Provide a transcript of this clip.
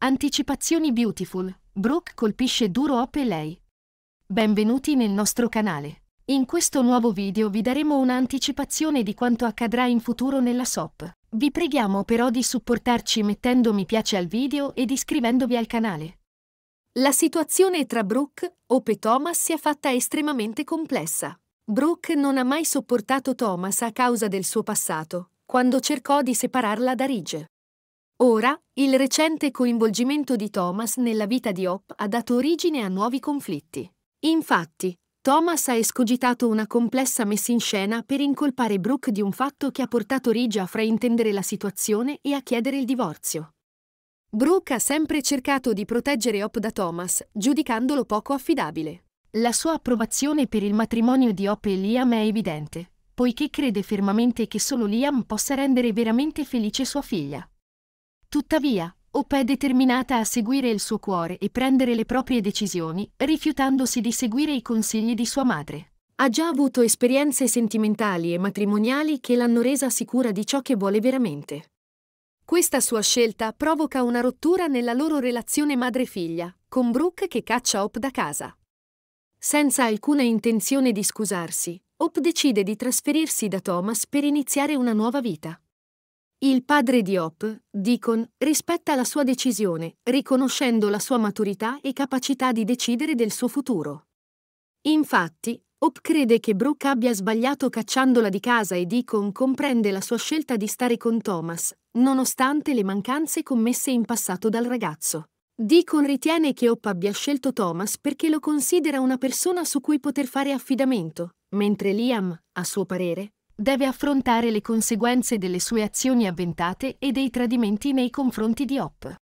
Anticipazioni Beautiful. Brooke colpisce duro Op e lei. Benvenuti nel nostro canale. In questo nuovo video vi daremo un'anticipazione di quanto accadrà in futuro nella SOP. Vi preghiamo però di supportarci mettendo mi piace al video ed iscrivendovi al canale. La situazione tra Brooke, Op e Thomas si è fatta estremamente complessa. Brooke non ha mai sopportato Thomas a causa del suo passato, quando cercò di separarla da Ridge. Ora, il recente coinvolgimento di Thomas nella vita di Hop ha dato origine a nuovi conflitti. Infatti, Thomas ha escogitato una complessa messa in scena per incolpare Brooke di un fatto che ha portato Ridge a fraintendere la situazione e a chiedere il divorzio. Brooke ha sempre cercato di proteggere Hop da Thomas, giudicandolo poco affidabile. La sua approvazione per il matrimonio di Hop e Liam è evidente, poiché crede fermamente che solo Liam possa rendere veramente felice sua figlia. Tuttavia, Op è determinata a seguire il suo cuore e prendere le proprie decisioni, rifiutandosi di seguire i consigli di sua madre. Ha già avuto esperienze sentimentali e matrimoniali che l'hanno resa sicura di ciò che vuole veramente. Questa sua scelta provoca una rottura nella loro relazione madre-figlia, con Brooke che caccia Op da casa. Senza alcuna intenzione di scusarsi, Op decide di trasferirsi da Thomas per iniziare una nuova vita. Il padre di Hop, Deacon, rispetta la sua decisione, riconoscendo la sua maturità e capacità di decidere del suo futuro. Infatti, Hop crede che Brooke abbia sbagliato cacciandola di casa e Deacon comprende la sua scelta di stare con Thomas, nonostante le mancanze commesse in passato dal ragazzo. Deacon ritiene che Hop abbia scelto Thomas perché lo considera una persona su cui poter fare affidamento, mentre Liam, a suo parere, deve affrontare le conseguenze delle sue azioni avventate e dei tradimenti nei confronti di Hop.